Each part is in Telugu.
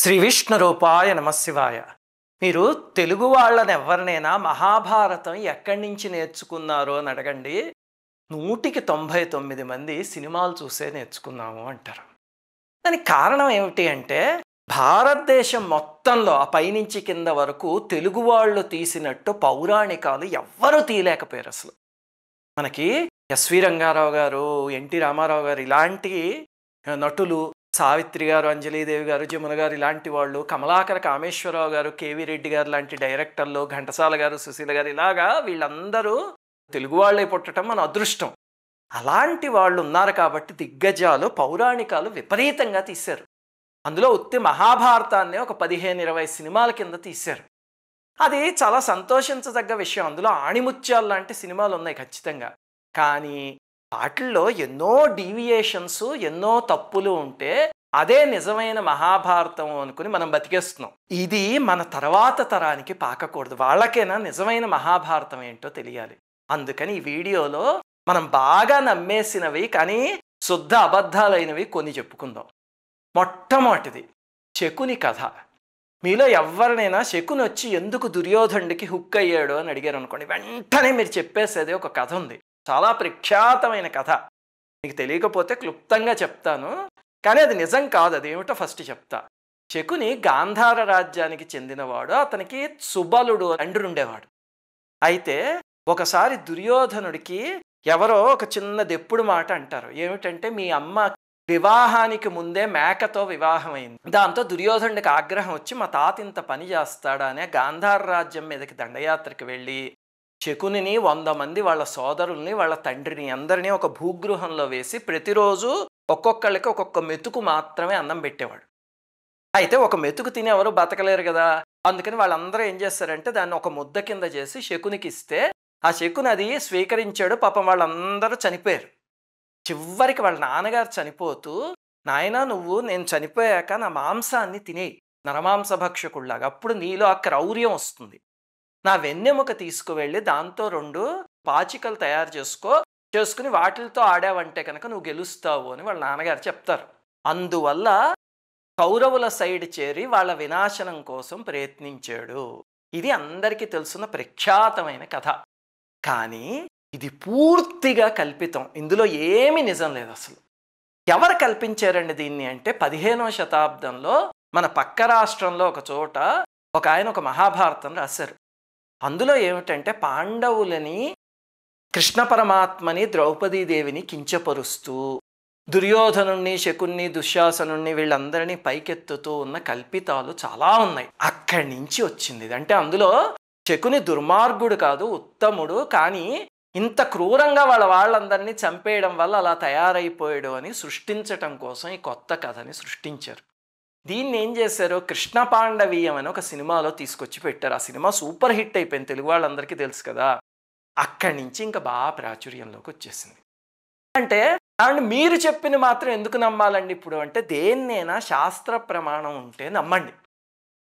శ్రీ విష్ణు రూపాయ నమశివాయ మీరు తెలుగు వాళ్ళని ఎవరినైనా మహాభారతం ఎక్కడి నుంచి నేర్చుకున్నారో అని అడగండి నూటికి తొంభై తొమ్మిది మంది సినిమాలు చూసే నేర్చుకున్నాము అంటారు దానికి కారణం ఏమిటి అంటే భారతదేశం మొత్తంలో ఆ పైనుంచి కింద వరకు తెలుగు వాళ్ళు తీసినట్టు పౌరాణికాలు ఎవ్వరూ తీయలేకపోయారు అసలు మనకి ఎస్వి రంగారావు గారు ఎన్టీ రామారావు గారు ఇలాంటి నటులు సావిత్రి గారు అంజలీదేవి గారు జమున గారు ఇలాంటి వాళ్ళు కమలాకర కామేశ్వరరావు గారు కేవీ రెడ్డి గారు లాంటి డైరెక్టర్లు ఘంటసాల గారు సుశీల గారు ఇలాగా వీళ్ళందరూ తెలుగు వాళ్ళే పుట్టడం మన అదృష్టం అలాంటి వాళ్ళు ఉన్నారు కాబట్టి దిగ్గజాలు పౌరాణికాలు విపరీతంగా తీశారు అందులో ఉత్తి మహాభారతాన్ని ఒక పదిహేను ఇరవై సినిమాల కింద తీశారు అది చాలా సంతోషించదగ్గ విషయం అందులో ఆణిముత్యాలు లాంటి సినిమాలు ఉన్నాయి ఖచ్చితంగా కానీ వాటిల్లో ఎన్నో డీవియేషన్స్ ఎన్నో తప్పులు ఉంటే అదే నిజమైన మహాభారతం అనుకుని మనం బతికేస్తున్నాం ఇది మన తర్వాత తరానికి పాకకూడదు వాళ్ళకైనా నిజమైన మహాభారతం ఏంటో తెలియాలి అందుకని ఈ వీడియోలో మనం బాగా నమ్మేసినవి కానీ శుద్ధ అబద్ధాలైనవి కొన్ని చెప్పుకుందాం మొట్టమొదటిది శకుని కథ మీలో ఎవరినైనా శకుని వచ్చి ఎందుకు దుర్యోధనుడికి హుక్ అయ్యాడు అని అడిగారు అనుకోండి వెంటనే మీరు చెప్పేసేది ఒక కథ ఉంది చాలా ప్రఖ్యాతమైన కథ మీకు తెలియకపోతే క్లుప్తంగా చెప్తాను కానీ అది నిజం కాదు అదేమిటో ఫస్ట్ చెప్తా శకుని గాంధార రాజ్యానికి చెందినవాడు అతనికి సుబలుడు అండ్రు ఉండేవాడు అయితే ఒకసారి దుర్యోధనుడికి ఎవరో ఒక చిన్న దెప్పుడు మాట అంటారు ఏమిటంటే మీ అమ్మ వివాహానికి ముందే మేకతో వివాహమైంది దాంతో దుర్యోధనుడికి ఆగ్రహం వచ్చి మా తాత ఇంత పని చేస్తాడా అనే గాంధార రాజ్యం మీదకి దండయాత్రకు వెళ్ళి శకునిని వంద మంది వాళ్ళ సోదరుల్ని వాళ్ళ తండ్రిని అందరినీ ఒక భూగృహంలో వేసి ప్రతిరోజు ఒక్కొక్కళ్ళకి ఒక్కొక్క మెతుకు మాత్రమే అన్నం పెట్టేవాడు అయితే ఒక మెతుకు ఎవరు బతకలేరు కదా అందుకని వాళ్ళందరూ ఏం చేస్తారంటే దాన్ని ఒక ముద్ద కింద చేసి శకునికి ఇస్తే ఆ శకుని అది స్వీకరించాడు పాపం వాళ్ళందరూ చనిపోయారు చివరికి వాళ్ళ నాన్నగారు చనిపోతూ నాయన నువ్వు నేను చనిపోయాక నా మాంసాన్ని తినేయి భక్షకుళ్ళగా అప్పుడు నీలో ఆ క్రౌర్యం వస్తుంది నా వెన్నెముక తీసుకువెళ్ళి దాంతో రెండు పాచికలు తయారు చేసుకో చేసుకుని వాటిలతో ఆడావంటే కనుక నువ్వు గెలుస్తావు అని వాళ్ళ నాన్నగారు చెప్తారు అందువల్ల కౌరవుల సైడ్ చేరి వాళ్ళ వినాశనం కోసం ప్రయత్నించాడు ఇది అందరికీ తెలుసున్న ప్రఖ్యాతమైన కథ కానీ ఇది పూర్తిగా కల్పితం ఇందులో ఏమీ నిజం లేదు అసలు ఎవరు కల్పించారండి దీన్ని అంటే పదిహేనవ శతాబ్దంలో మన పక్క రాష్ట్రంలో ఒక చోట ఒక ఆయన ఒక మహాభారతం రాశారు అందులో ఏమిటంటే పాండవులని కృష్ణ పరమాత్మని ద్రౌపదీదేవిని కించపరుస్తూ దుర్యోధను శకుణ్ణి దుశ్శాసను వీళ్ళందరినీ పైకెత్తుతూ ఉన్న కల్పితాలు చాలా ఉన్నాయి అక్కడి నుంచి వచ్చింది అంటే అందులో శకుని దుర్మార్గుడు కాదు ఉత్తముడు కానీ ఇంత క్రూరంగా వాళ్ళ వాళ్ళందరినీ చంపేయడం వల్ల అలా తయారైపోయాడు అని సృష్టించటం కోసం ఈ కొత్త కథని సృష్టించారు దీన్ని ఏం చేశారు కృష్ణ పాండవీయం అని ఒక సినిమాలో తీసుకొచ్చి పెట్టారు ఆ సినిమా సూపర్ హిట్ అయిపోయింది తెలుగు వాళ్ళందరికీ తెలుసు కదా అక్కడి నుంచి ఇంకా బాగా ప్రాచుర్యంలోకి వచ్చేసింది అంటే అండ్ మీరు చెప్పిన మాత్రం ఎందుకు నమ్మాలండి ఇప్పుడు అంటే దేన్నైనా శాస్త్ర ప్రమాణం ఉంటే నమ్మండి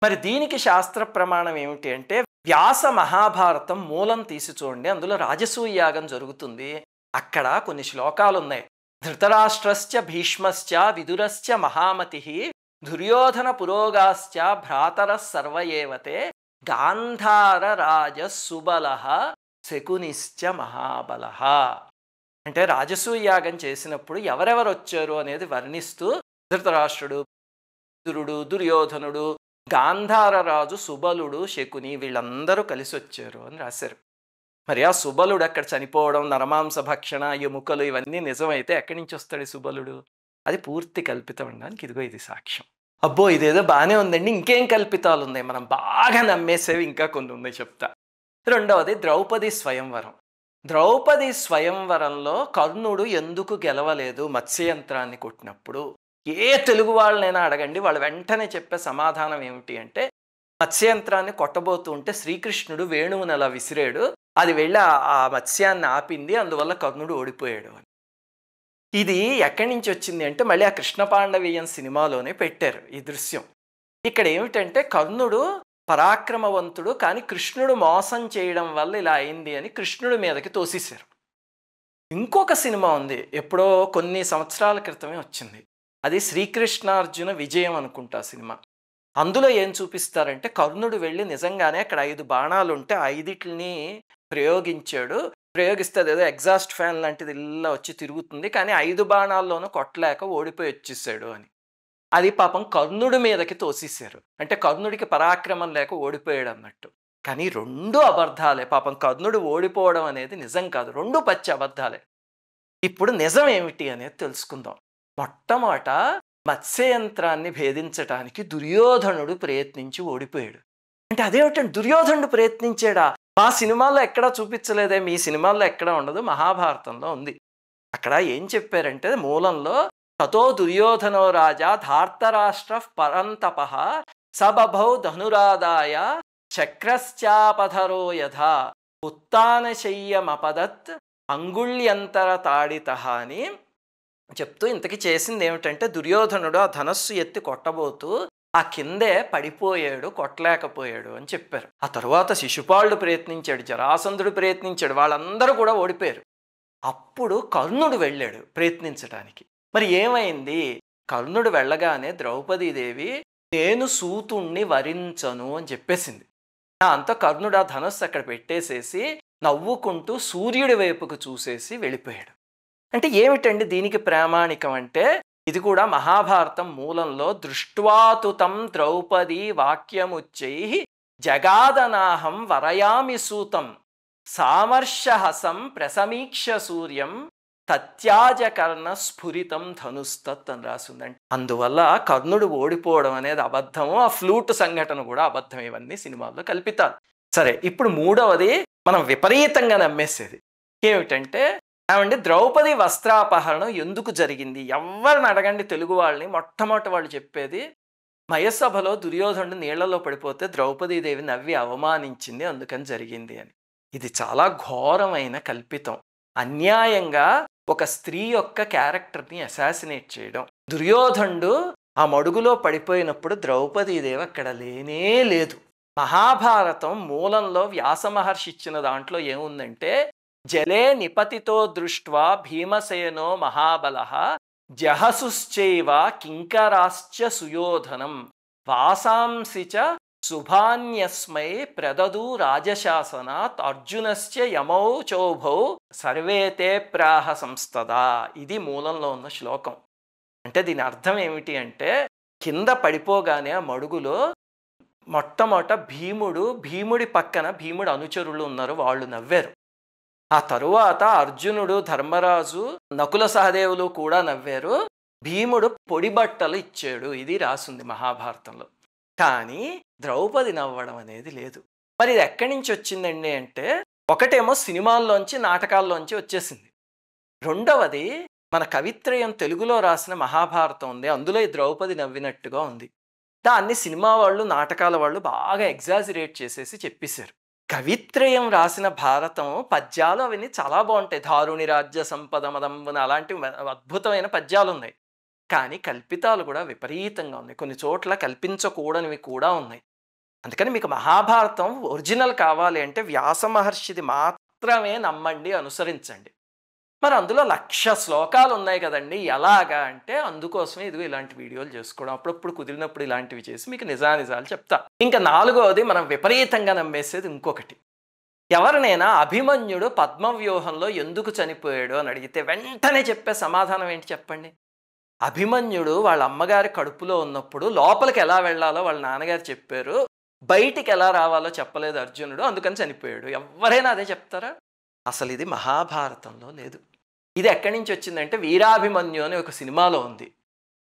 మరి దీనికి శాస్త్ర ప్రమాణం ఏమిటి అంటే వ్యాస మహాభారతం మూలం తీసి చూడండి అందులో రాజసూయాగం జరుగుతుంది అక్కడ కొన్ని శ్లోకాలు ఉన్నాయి ధృతరాష్ట్రశ్చ భీష్మశ్చ విదురస్చ మహామతి దుర్యోధన పురోగాశ్చ భ్రాతర సర్వయేవతే గాంధార రాజసుబల శకునిశ్చ మహాబల అంటే రాజసూయాగం యాగం చేసినప్పుడు ఎవరెవరు వచ్చారు అనేది వర్ణిస్తూ ధృతరాష్ట్రుడు దురుడు దుర్యోధనుడు రాజు సుబలుడు శకుని వీళ్ళందరూ కలిసి వచ్చారు అని రాశారు మరి ఆ సుబలుడు అక్కడ చనిపోవడం నరమాంస భక్షణ ఎముకలు ఇవన్నీ నిజమైతే ఎక్కడి నుంచి వస్తాడు సుబలుడు అది పూర్తి కల్పితం ఉండడానికి ఇదిగో ఇది సాక్ష్యం అబ్బో ఇదేదో బాగానే ఉందండి ఇంకేం కల్పితాలు ఉన్నాయి మనం బాగా నమ్మేసేవి ఇంకా కొన్ని ఉన్నాయి చెప్తా రెండవది ద్రౌపది స్వయంవరం ద్రౌపది స్వయంవరంలో కర్ణుడు ఎందుకు గెలవలేదు మత్స్యంత్రాన్ని కొట్టినప్పుడు ఏ తెలుగు వాళ్ళనైనా అడగండి వాళ్ళు వెంటనే చెప్పే సమాధానం ఏమిటి అంటే మత్స్యంత్రాన్ని కొట్టబోతూ ఉంటే శ్రీకృష్ణుడు వేణువుని అలా విసిరాడు అది వెళ్ళి ఆ మత్స్యాన్ని ఆపింది అందువల్ల కర్ణుడు ఓడిపోయాడు అని ఇది ఎక్కడి నుంచి వచ్చింది అంటే మళ్ళీ ఆ కృష్ణ పాండవీయం సినిమాలోనే పెట్టారు ఈ దృశ్యం ఇక్కడ ఏమిటంటే కర్ణుడు పరాక్రమవంతుడు కానీ కృష్ణుడు మోసం చేయడం వల్ల ఇలా అయింది అని కృష్ణుడి మీదకి తోసేశారు ఇంకొక సినిమా ఉంది ఎప్పుడో కొన్ని సంవత్సరాల క్రితమే వచ్చింది అది శ్రీకృష్ణార్జున విజయం అనుకుంటా సినిమా అందులో ఏం చూపిస్తారంటే కర్ణుడు వెళ్ళి నిజంగానే అక్కడ ఐదు బాణాలు ఉంటే ఐదిటిని ప్రయోగించాడు ప్రయోగిస్తుంది ఏదో ఎగ్జాస్ట్ ఫ్యాన్ లాంటిది ఇలా వచ్చి తిరుగుతుంది కానీ ఐదు బాణాల్లోనూ కొట్టలేక ఓడిపోయి వచ్చేసాడు అని అది పాపం కర్ణుడి మీదకి తోసేశారు అంటే కర్ణుడికి పరాక్రమం లేక ఓడిపోయాడు అన్నట్టు కానీ రెండు అబద్ధాలే పాపం కర్ణుడు ఓడిపోవడం అనేది నిజం కాదు రెండు పచ్చి అబద్ధాలే ఇప్పుడు నిజం ఏమిటి అనేది తెలుసుకుందాం మొట్టమొదట మత్స్యయంత్రాన్ని భేదించడానికి దుర్యోధనుడు ప్రయత్నించి ఓడిపోయాడు అంటే అదేమిటండి దుర్యోధనుడు ప్రయత్నించాడా మా సినిమాల్లో ఎక్కడా చూపించలేదే మీ సినిమాల్లో ఎక్కడా ఉండదు మహాభారతంలో ఉంది అక్కడ ఏం చెప్పారంటే మూలంలో తతో దుర్యోధనో రాజా ధార్తరాష్ట్ర పరంతప సబభౌ ధనురాదాయ చక్రశ్చాపధరో యథ ఉత్నశయ్యమపదత్ అంగుళ్యంతర తాడిత అని చెప్తూ ఇంతకి చేసింది ఏమిటంటే దుర్యోధనుడు ఆ ధనస్సు ఎత్తి కొట్టబోతూ ఆ కిందే పడిపోయాడు కొట్టలేకపోయాడు అని చెప్పారు ఆ తర్వాత శిశుపాలుడు ప్రయత్నించాడు జరాసంధుడు ప్రయత్నించాడు వాళ్ళందరూ కూడా ఓడిపోయారు అప్పుడు కర్ణుడు వెళ్ళాడు ప్రయత్నించడానికి మరి ఏమైంది కర్ణుడు వెళ్ళగానే ద్రౌపదీదేవి నేను సూతుణ్ణి వరించను అని చెప్పేసింది అంత కర్ణుడు ఆ ధనస్సు అక్కడ పెట్టేసేసి నవ్వుకుంటూ సూర్యుడి వైపుకు చూసేసి వెళ్ళిపోయాడు అంటే ఏమిటండి దీనికి ప్రామాణికం అంటే ఇది కూడా మహాభారతం మూలంలో దృష్ట్వాతుతం ద్రౌపది వాక్యముచ్చై జగాదనాహం వరయామి సూతం సామర్షహసం ప్రసమీక్ష సూర్యం కర్ణ స్ఫురితం ధనుస్తత్ అని రాసిందండి అందువల్ల కర్ణుడు ఓడిపోవడం అనేది అబద్ధము ఆ ఫ్లూట్ సంఘటన కూడా అబద్ధం ఇవన్నీ సినిమాల్లో కల్పితారు సరే ఇప్పుడు మూడవది మనం విపరీతంగా నమ్మేసేది ఏమిటంటే ఏమంటే ద్రౌపది వస్త్రాపహరణం ఎందుకు జరిగింది ఎవరిని అడగండి తెలుగు వాళ్ళని మొట్టమొదటి వాళ్ళు చెప్పేది మయసభలో దుర్యోధనుడు నీళ్లలో పడిపోతే ద్రౌపదీదేవి నవ్వి అవమానించింది అందుకని జరిగింది అని ఇది చాలా ఘోరమైన కల్పితం అన్యాయంగా ఒక స్త్రీ యొక్క క్యారెక్టర్ని అసాసినేట్ చేయడం దుర్యోధనుడు ఆ మడుగులో పడిపోయినప్పుడు ద్రౌపదీదేవి అక్కడ లేనే లేదు మహాభారతం మూలంలో వ్యాసమహర్షి మహర్షి ఇచ్చిన దాంట్లో ఏముందంటే జలే నిపతితో దృష్ట్వా భీమసేనో మహాబల జహసుశ్చైవ కింకరాశ్చ సుయోధనం వాసాంసి చ శుభాన్యస్మై ప్రదదు రాజశాసనాత్ అర్జునశ్చ యమౌ చోభౌ సర్వేతే ప్రాహ సంస్థదా ఇది మూలంలో ఉన్న శ్లోకం అంటే దీని అర్థం ఏమిటి అంటే కింద పడిపోగానే ఆ మడుగులో మొట్టమొట భీముడు భీముడి పక్కన భీముడు అనుచరులు ఉన్నారు వాళ్ళు నవ్వారు ఆ తరువాత అర్జునుడు ధర్మరాజు నకుల సహదేవులు కూడా నవ్వారు భీముడు పొడి బట్టలు ఇచ్చాడు ఇది రాసుంది మహాభారతంలో కానీ ద్రౌపది నవ్వడం అనేది లేదు మరి ఇది ఎక్కడి నుంచి వచ్చిందండి అంటే ఒకటేమో సినిమాల్లోంచి నాటకాల్లోంచి వచ్చేసింది రెండవది మన కవిత్రయం తెలుగులో రాసిన మహాభారతం ఉంది అందులో ఈ ద్రౌపది నవ్వినట్టుగా ఉంది దాన్ని సినిమా వాళ్ళు నాటకాల వాళ్ళు బాగా ఎగ్జాజిరేట్ చేసేసి చెప్పేశారు కవిత్రయం రాసిన భారతం పద్యాలు అవన్నీ చాలా బాగుంటాయి ధారుణి రాజ్య సంపద మదం అలాంటి అద్భుతమైన పద్యాలు ఉన్నాయి కానీ కల్పితాలు కూడా విపరీతంగా ఉన్నాయి కొన్ని చోట్ల కల్పించకూడనివి కూడా ఉన్నాయి అందుకని మీకు మహాభారతం ఒరిజినల్ కావాలి అంటే వ్యాస మహర్షిది మాత్రమే నమ్మండి అనుసరించండి మరి అందులో లక్ష శ్లోకాలు ఉన్నాయి కదండి ఎలాగా అంటే అందుకోసమే ఇది ఇలాంటి వీడియోలు చేసుకోవడం అప్పుడప్పుడు కుదిరినప్పుడు ఇలాంటివి చేసి మీకు నిజానిజాలు చెప్తా ఇంకా నాలుగవది మనం విపరీతంగా నమ్మేసేది ఇంకొకటి ఎవరినైనా అభిమన్యుడు పద్మవ్యూహంలో ఎందుకు చనిపోయాడు అని అడిగితే వెంటనే చెప్పే సమాధానం ఏంటి చెప్పండి అభిమన్యుడు వాళ్ళ అమ్మగారి కడుపులో ఉన్నప్పుడు లోపలికి ఎలా వెళ్ళాలో వాళ్ళ నాన్నగారు చెప్పారు బయటికి ఎలా రావాలో చెప్పలేదు అర్జునుడు అందుకని చనిపోయాడు ఎవరైనా అదే చెప్తారా అసలు ఇది మహాభారతంలో లేదు ఇది ఎక్కడి నుంచి వచ్చిందంటే వీరాభిమన్యు అనే ఒక సినిమాలో ఉంది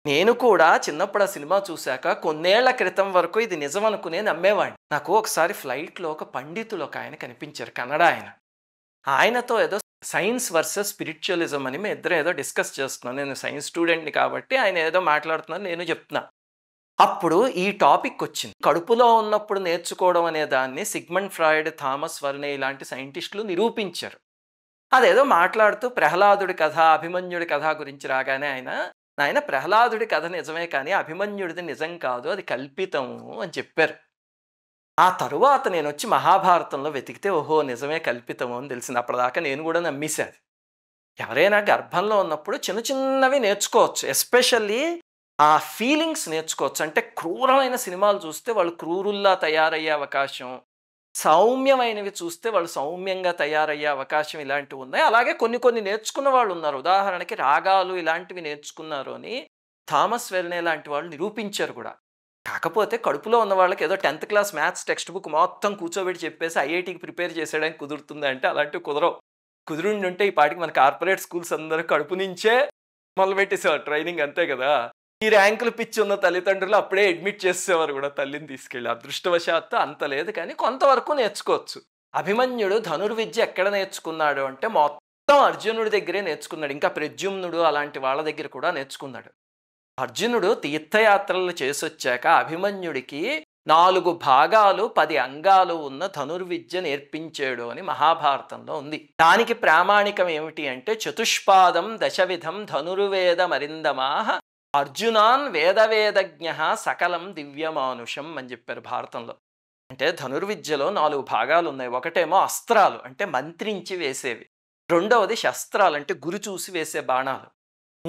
నేను కూడా చిన్నప్పుడు ఆ సినిమా చూశాక కొన్నేళ్ల క్రితం వరకు ఇది నిజం అనుకునే నమ్మేవాడిని నాకు ఒకసారి ఫ్లైట్లో ఒక పండితులు ఒక ఆయన కనిపించారు కన్నడ ఆయన ఆయనతో ఏదో సైన్స్ వర్సెస్ స్పిరిచువలిజం అని మేము ఇద్దరం ఏదో డిస్కస్ చేస్తున్నాం నేను సైన్స్ స్టూడెంట్ని కాబట్టి ఆయన ఏదో మాట్లాడుతున్నాను నేను చెప్తున్నా అప్పుడు ఈ టాపిక్ వచ్చింది కడుపులో ఉన్నప్పుడు నేర్చుకోవడం అనే దాన్ని సిగ్మండ్ ఫ్రాయిడ్ థామస్ వర్నే ఇలాంటి సైంటిస్టులు నిరూపించారు అదేదో మాట్లాడుతూ ప్రహ్లాదుడి కథ అభిమన్యుడి కథ గురించి రాగానే ఆయన ఆయన ప్రహ్లాదుడి కథ నిజమే కానీ అభిమన్యుడిది నిజం కాదు అది కల్పితము అని చెప్పారు ఆ తరువాత నేను వచ్చి మహాభారతంలో వెతికితే ఓహో నిజమే కల్పితము అని తెలిసింది అప్పటిదాకా నేను కూడా నమ్మేశాను ఎవరైనా గర్భంలో ఉన్నప్పుడు చిన్న చిన్నవి నేర్చుకోవచ్చు ఎస్పెషల్లీ ఆ ఫీలింగ్స్ నేర్చుకోవచ్చు అంటే క్రూరమైన సినిమాలు చూస్తే వాళ్ళు క్రూరుల్లా తయారయ్యే అవకాశం సౌమ్యమైనవి చూస్తే వాళ్ళు సౌమ్యంగా తయారయ్యే అవకాశం ఇలాంటివి ఉన్నాయి అలాగే కొన్ని కొన్ని నేర్చుకున్న వాళ్ళు ఉన్నారు ఉదాహరణకి రాగాలు ఇలాంటివి నేర్చుకున్నారు అని థామస్ వెల్నే లాంటి వాళ్ళు నిరూపించారు కూడా కాకపోతే కడుపులో ఉన్న వాళ్ళకి ఏదో tenth class maths text book మొత్తం కూర్చోబెట్టి చెప్పేసి ఐఐటికి ప్రిపేర్ చేసేయడానికి కుదురుతుందంటే అలాంటివి కుదరవు కుదురుండి ఉంటే ఈ పాటికి మన కార్పొరేట్ స్కూల్స్ అందరూ కడుపు నుంచే మొదలుపెట్టేసేవారు ట్రైనింగ్ అంతే కదా ఈ ర్యాంకులు పిచ్చి ఉన్న తల్లిదండ్రులు అప్పుడే అడ్మిట్ చేసేవారు కూడా తల్లిని తీసుకెళ్ళి అదృష్టవశాత్తు అంత లేదు కానీ కొంతవరకు నేర్చుకోవచ్చు అభిమన్యుడు ధనుర్విద్య ఎక్కడ నేర్చుకున్నాడు అంటే మొత్తం అర్జునుడి దగ్గరే నేర్చుకున్నాడు ఇంకా ప్రద్యుమ్నుడు అలాంటి వాళ్ళ దగ్గర కూడా నేర్చుకున్నాడు అర్జునుడు తీర్థయాత్రలు చేసొచ్చాక అభిమన్యుడికి నాలుగు భాగాలు పది అంగాలు ఉన్న ధనుర్విద్య నేర్పించాడు అని మహాభారతంలో ఉంది దానికి ప్రామాణికం ఏమిటి అంటే చతుష్పాదం దశవిధం ధనుర్వేద మరిందమాహ అర్జునాన్ వేదవేదజ్ఞ సకలం దివ్యమానుషం అని చెప్పారు భారతంలో అంటే ధనుర్విద్యలో నాలుగు భాగాలు ఉన్నాయి ఒకటేమో అస్త్రాలు అంటే మంత్రించి వేసేవి రెండవది శస్త్రాలు అంటే గురి చూసి వేసే బాణాలు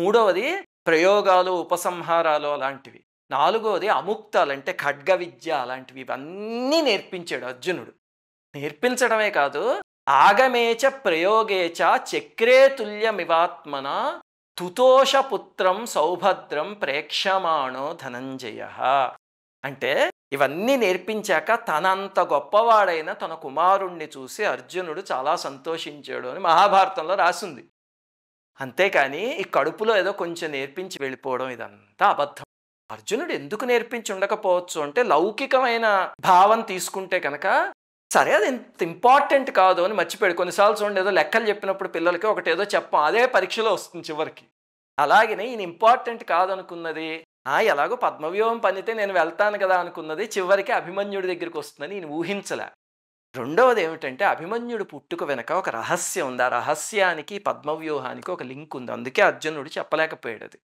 మూడవది ప్రయోగాలు ఉపసంహారాలు అలాంటివి నాలుగవది అముక్తాలు అంటే ఖడ్గ విద్య అలాంటివి ఇవన్నీ నేర్పించాడు అర్జునుడు నేర్పించడమే కాదు ఆగమేచ ప్రయోగేచ చక్రేతుల్యమివాత్మన తుతోషపుత్రం సౌభద్రం ప్రేక్షమాణో ధనంజయ అంటే ఇవన్నీ నేర్పించాక తనంత గొప్పవాడైన తన కుమారుణ్ణి చూసి అర్జునుడు చాలా సంతోషించాడు అని మహాభారతంలో రాసింది అంతేకాని ఈ కడుపులో ఏదో కొంచెం నేర్పించి వెళ్ళిపోవడం ఇదంతా అబద్ధం అర్జునుడు ఎందుకు నేర్పించి ఉండకపోవచ్చు అంటే లౌకికమైన భావం తీసుకుంటే కనుక సరే అది ఇంత ఇంపార్టెంట్ కాదు అని మర్చిపోయాడు కొన్నిసార్లు చూడండి ఏదో లెక్కలు చెప్పినప్పుడు పిల్లలకి ఒకటి ఏదో చెప్పం అదే పరీక్షలో వస్తుంది చివరికి అలాగనే ఈయన ఇంపార్టెంట్ కాదనుకున్నది ఆ ఎలాగో పద్మవ్యూహం పనితే నేను వెళ్తాను కదా అనుకున్నది చివరికి అభిమన్యుడి దగ్గరికి వస్తుందని నేను ఊహించలే రెండవది ఏమిటంటే అభిమన్యుడు పుట్టుక వెనక ఒక రహస్యం ఉంది ఆ రహస్యానికి పద్మవ్యూహానికి ఒక లింక్ ఉంది అందుకే అర్జునుడు చెప్పలేకపోయాడు అది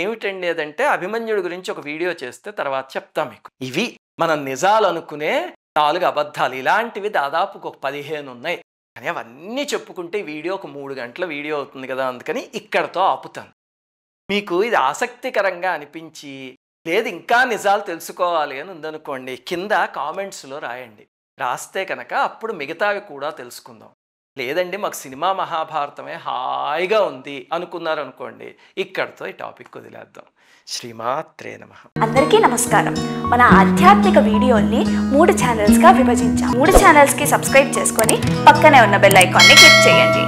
ఏమిటండి అదంటే అభిమన్యుడి గురించి ఒక వీడియో చేస్తే తర్వాత చెప్తాం మీకు ఇవి మనం నిజాలు అనుకునే నాలుగు అబద్ధాలు ఇలాంటివి దాదాపు ఒక పదిహేను ఉన్నాయి కానీ అవన్నీ చెప్పుకుంటే వీడియో ఒక మూడు గంటల వీడియో అవుతుంది కదా అందుకని ఇక్కడతో ఆపుతాను మీకు ఇది ఆసక్తికరంగా అనిపించి లేదు ఇంకా నిజాలు తెలుసుకోవాలి అని ఉందనుకోండి కింద కామెంట్స్లో రాయండి రాస్తే కనుక అప్పుడు మిగతావి కూడా తెలుసుకుందాం లేదండి మాకు సినిమా మహాభారతమే హాయిగా ఉంది అనుకున్నారనుకోండి ఇక్కడతో ఈ టాపిక్ వదిలేద్దాం శ్రీమాత్రే నమ అందరికీ నమస్కారం మన ఆధ్యాత్మిక వీడియోల్ని మూడు ఛానల్స్గా విభజించాం మూడు ఛానల్స్కి సబ్స్క్రైబ్ చేసుకొని పక్కనే ఉన్న బెల్ ఐకాన్ని క్లిక్ చేయండి